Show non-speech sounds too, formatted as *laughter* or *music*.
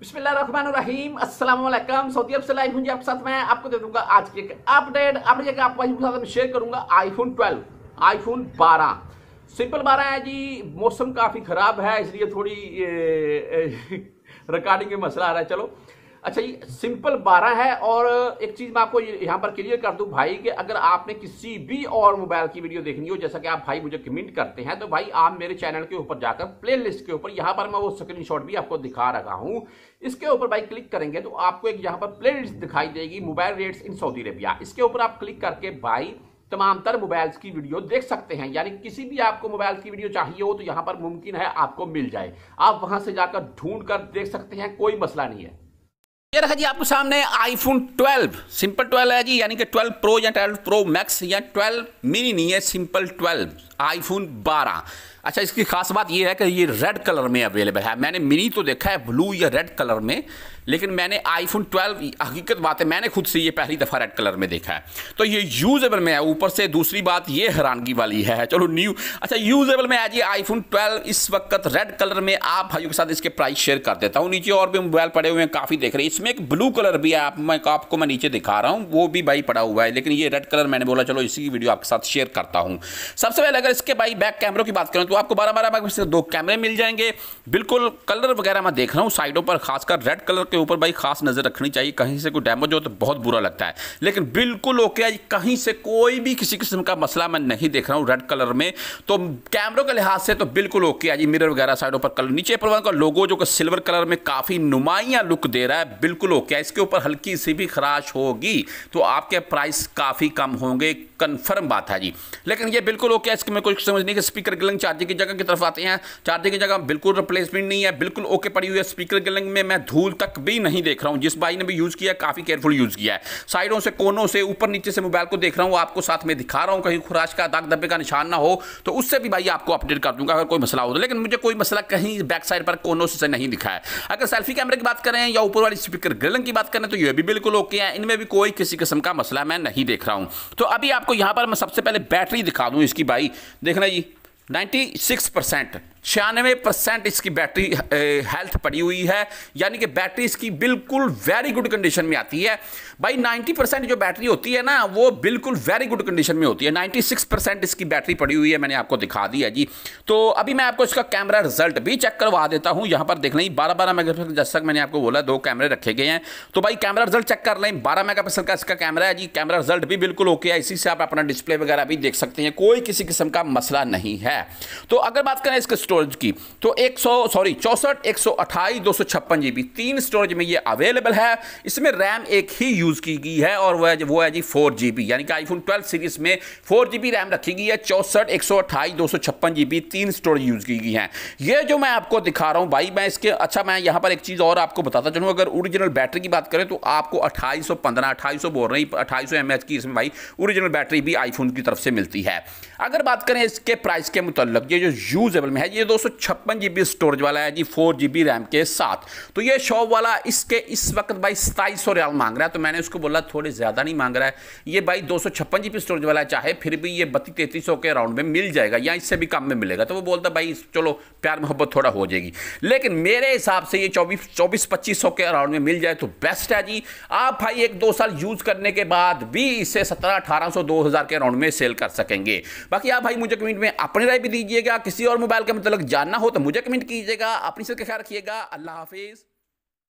बिस्मिल्लाहिर्रहमानिर्रहीम अस्सलाम वालेकुम सऊदी अरब से लाइव हूँ जी आपके साथ मैं आपको दे दूंगा आज की एक अपडेट अपडेट जगह आपको आज साथ शेयर करूंगा आईफोन 12 आईफोन 12 सिंपल 12 है जी मौसम काफ़ी ख़राब है इसलिए थोड़ी रिकॉर्डिंग *laughs* में मसला आ रहा है चलो अच्छा ये सिंपल बारह है और एक चीज मैं आपको यहां पर क्लियर कर दूं भाई कि अगर आपने किसी भी और मोबाइल की वीडियो देखनी हो जैसा कि आप भाई मुझे कमेंट करते हैं तो भाई आप मेरे चैनल के ऊपर जाकर प्लेलिस्ट के ऊपर यहां पर मैं वो स्क्रीनशॉट भी आपको दिखा रहा हूं इसके ऊपर भाई क्लिक करेंगे तो आपको एक यहां पर लिस्ट दिखाई देगी mobile rates in Saudi Arabia इसके ऊपर आप क्लिक करके भाई तमाम तर मोबाइल्स की वीडियो देख सकते हैं यानी किसी भी आपको मोबाइल की वीडियो चाहिए हो तो यहां पर मुमकिन है आपको मिल जाए आप वहां से जाकर ढूंढ कर देख सकते हैं कोई मसला नहीं है ये रखा जी आपके सामने आईफोन 12 सिंपल 12 है जी यानी कि 12 प्रो या 12 प्रो मैक्स या 12 मिनी नहीं है सिंपल 12 आईफोन 12 अच्छा इसकी खास बात यह है कि ये रेड कलर में अवेलेबल है मैंने मिनी तो देखा है ब्लू या रेड कलर में लेकिन मैंने आईफोन 12 हकीकत बात है मैंने खुद से ये पहली दफ़ा रेड कलर में देखा है तो ये यूजेबल में है ऊपर से दूसरी बात ये हैरानगी वाली है चलो न्यू अच्छा यूजेबल में ये आई आईफोन 12 इस वक्त रेड कलर में आप भाइयों के साथ इसके प्राइस शेयर कर देता हूँ नीचे और भी मोबाइल पड़े हुए हैं काफ़ी देख रहे हैं इसमें एक ब्लू कलर भी है आप मैं आपको मैं नीचे दिखा रहा हूँ वो भी भाई पड़ा हुआ है लेकिन ये रेड कलर मैंने बोला चलो इसी वीडियो आपके साथ शेयर करता हूँ सबसे पहले अगर इसके भाई बैक कैमरों की बात करें तो आपको बारह बारह मेगा दो कैमरे मिल जाएंगे बिल्कुल कलर वगैरह मैं देख रहा हूँ साइडों पर खासकर रेड कलर के ऊपर भाई खास नज़र रखनी चाहिए कहीं से कोई डैमेज हो तो बहुत बुरा लगता है लेकिन बिल्कुल ओके है कहीं से कोई भी किसी किस्म का मसला मैं नहीं देख रहा हूँ रेड कलर में तो कैमरों के लिहाज से तो बिल्कुल ओके है जी मिरर वगैरह साइडों पर कलर नीचे पर का लोगो जो कि सिल्वर कलर में काफ़ी नुमाइया लुक दे रहा है बिल्कुल ओके है इसके ऊपर हल्की सी भी खराश होगी तो आपके प्राइस काफ़ी कम होंगे कन्फर्म बात है जी लेकिन ये बिल्कुल ओके है इसकी मैं कुछ समझ नहीं कि स्पीकर गिलिंग चार्जिंग की जगह की तरफ आते हैं चार्जर की जगह बिल्कुल रिप्लेसमेंट नहीं है बिल्कुल ओके पड़ी हुई है स्पीकर के लंग में मैं धूल तक भी नहीं देख रहा हूँ जिस भाई ने भी यूज़ किया काफ़ी केयरफुल यूज़ किया है साइडों से कोनों से ऊपर नीचे से मोबाइल को देख रहा हूँ आपको साथ में दिखा रहा हूँ कहीं खुराश का दाग धब्बे का निशान ना हो तो उससे भी भाई आपको अपडेट कर दूंगा अगर कोई मसला हो तो लेकिन मुझे कोई मसला कहीं बैक साइड पर कोनों से नहीं दिखा है अगर सेल्फी कैमरे की बात करें या ऊपर वाली स्पीकर ग्रिलिंग की बात करें तो ये भी बिल्कुल ओके है इनमें भी कोई किसी किस्म का मसला मैं नहीं देख रहा हूँ तो अभी आपको यहाँ पर मैं सबसे पहले बैटरी दिखा दूँ इसकी भाई देखना जी 96 percent छियानवे परसेंट इसकी बैटरी हेल्थ पड़ी हुई है यानी कि बैटरी इसकी बिल्कुल वेरी गुड कंडीशन में आती है भाई 90 परसेंट जो बैटरी होती है ना वो बिल्कुल वेरी गुड कंडीशन में होती है 96 परसेंट इसकी बैटरी पड़ी हुई है मैंने आपको दिखा दिया है जी तो अभी मैं आपको इसका कैमरा रिजल्ट भी चेक करवा देता हूँ यहाँ पर देख लें बारह बारह मेगा जैसा मैंने आपको बोला दो कैमरे रखे गए हैं तो भाई कैमरा रिजल्ट चेक कर लें बारह मेगा का इसका कैमरा है जी कैमरा रिजल्ट भी बिल्कुल ओके है इसी से आप अपना डिस्प्ले वगैरह भी देख सकते हैं कोई किसी किस्म का मसला नहीं है तो अगर बात करें इसके स्टोरेज स्टोरेज की तो 100 सॉरी चौंसठ एक सौ अट्ठाईस दो सौ छप्पन जी बी तीन स्टोरेज में ये अवेलेबल है इसमें रैम एक ही यूज़ की गई है और वह वो है जी फोर जी बी यानी कि आईफोन ट्वेल्व सीरीज में फोर जी बी रैम रखी गई है चौंसठ एक सौ अट्ठाईस दो सौ छप्पन जी बी तीन स्टोरेज यूज़ की गई हैं ये जो मैं आपको दिखा रहा हूँ भाई मैं इसके अच्छा मैं यहाँ पर एक चीज़ और आपको बताता चलूँ अगर ओरिजिनल बैटरी की बात करें तो आपको अट्ठाईस सौ पंद्रह अट्ठाईस सौ बोल रही अट्ठाईस सौ एम एच की इसमें भाई ओरिजिनल बैटरी भी आईफोन की तरफ से मिलती है अगर बात करें इसके प्राइस के मुतल ये जो यूजेबल में है ये दो सौ छप्पन जी बी स्टोरेज वाला है G four G B RAM के साथ तो ये शॉप वाला इसके इस वक्त भाई सताईस सौ रियाल मांग रहा है तो मैंने उसको बोला थोड़े ज़्यादा नहीं मांग रहा है ये भाई दो सौ छप्पन जी बी स्टोरेज वाला चाहे फिर भी ये बत्तीस तैंतीस सौ के अराउंड में मिल जाएगा या इससे भी कम में मिलेगा तो वो बोलता भाई चलो प्यार मोहब्बत थोड़ा हो जाएगी लेकिन मेरे हिसाब से ये चौबीस चौबीस पच्चीस सौ के अराउंड में मिल जाए तो बेस्ट है जी आप भाई एक दो साल यूज़ करने के बाद भी इसे सत्रह अठारह सौ दो हज़ार के अराउंड में सेल कर सकेंगे बाकी आप भाई मुझे कमेंट में अपनी राय भी दीजिएगा किसी और मोबाइल के मतलब मुतलक जानना हो तो मुझे कमेंट कीजिएगा अपनी सबके का ख्याल रखिएगा अल्लाह हाफिज़